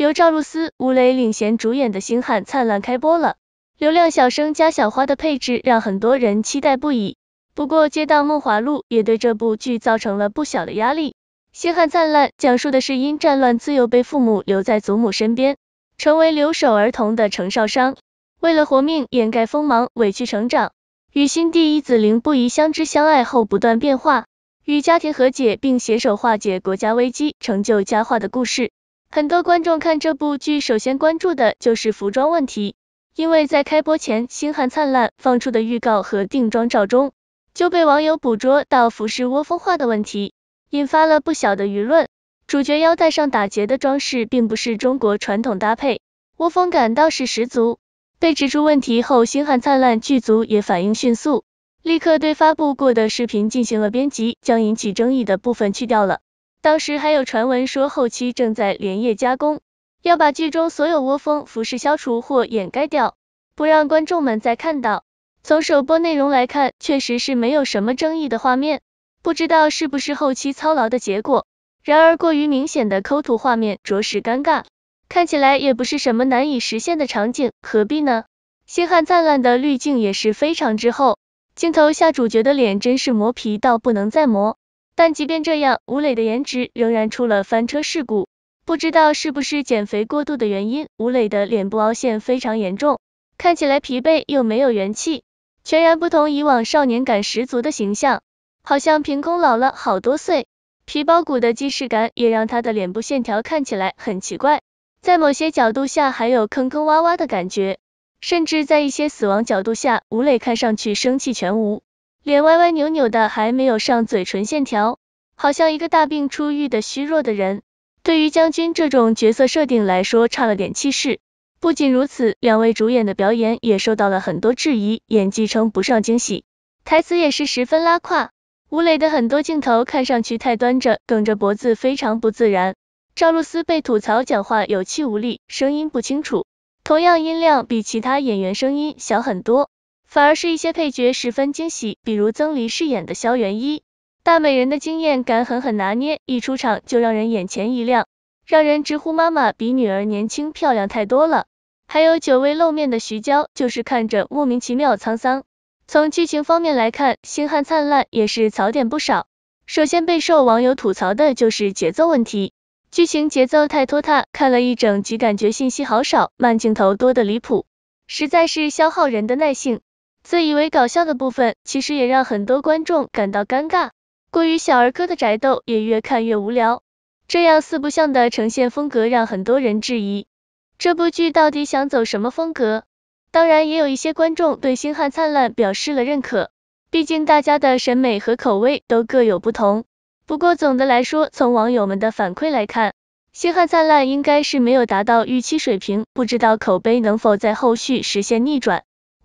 由赵露思、吴磊领衔主演的《星汉灿烂》开播了，流量小生加小花的配置让很多人期待不已。不过，《接到梦华录》也对这部剧造成了不小的压力。《星汉灿烂》讲述的是因战乱自幼被父母留在祖母身边，成为留守儿童的程少商，为了活命掩盖锋芒，委屈成长，与新帝一子凌不疑相知相爱后不断变化，与家庭和解并携手化解国家危机，成就佳话的故事。很多观众看这部剧，首先关注的就是服装问题，因为在开播前，星汉灿烂放出的预告和定妆照中，就被网友捕捉到服饰窝蜂化的问题，引发了不小的舆论。主角腰带上打结的装饰，并不是中国传统搭配，窝蜂感倒是十足。被指出问题后，星汉灿烂剧组也反应迅速，立刻对发布过的视频进行了编辑，将引起争议的部分去掉了。当时还有传闻说，后期正在连夜加工，要把剧中所有窝蜂服饰消除或掩盖掉，不让观众们再看到。从首播内容来看，确实是没有什么争议的画面，不知道是不是后期操劳的结果。然而过于明显的抠图画面着实尴尬，看起来也不是什么难以实现的场景，何必呢？星汉灿烂的滤镜也是非常之厚，镜头下主角的脸真是磨皮到不能再磨。但即便这样，吴磊的颜值仍然出了翻车事故。不知道是不是减肥过度的原因，吴磊的脸部凹陷非常严重，看起来疲惫又没有元气，全然不同以往少年感十足的形象，好像凭空老了好多岁。皮包骨的既视感也让他的脸部线条看起来很奇怪，在某些角度下还有坑坑洼洼的感觉，甚至在一些死亡角度下，吴磊看上去生气全无。脸歪歪扭扭的，还没有上嘴唇线条，好像一个大病初愈的虚弱的人。对于将军这种角色设定来说，差了点气势。不仅如此，两位主演的表演也受到了很多质疑，演技称不上惊喜，台词也是十分拉胯。吴磊的很多镜头看上去太端着，梗着脖子，非常不自然。赵露思被吐槽讲话有气无力，声音不清楚，同样音量比其他演员声音小很多。反而是一些配角十分惊喜，比如曾黎饰演的萧元一，大美人的惊艳感狠狠拿捏，一出场就让人眼前一亮，让人直呼妈妈比女儿年轻漂亮太多了。还有久未露面的徐娇，就是看着莫名其妙沧桑。从剧情方面来看，《星汉灿烂》也是槽点不少。首先备受网友吐槽的就是节奏问题，剧情节奏太拖沓，看了一整集感觉信息好少，慢镜头多的离谱，实在是消耗人的耐性。自以为搞笑的部分，其实也让很多观众感到尴尬。过于小儿科的宅斗，也越看越无聊。这样四不像的呈现风格，让很多人质疑，这部剧到底想走什么风格？当然，也有一些观众对《星汉灿烂》表示了认可，毕竟大家的审美和口味都各有不同。不过总的来说，从网友们的反馈来看，《星汉灿烂》应该是没有达到预期水平，不知道口碑能否在后续实现逆转。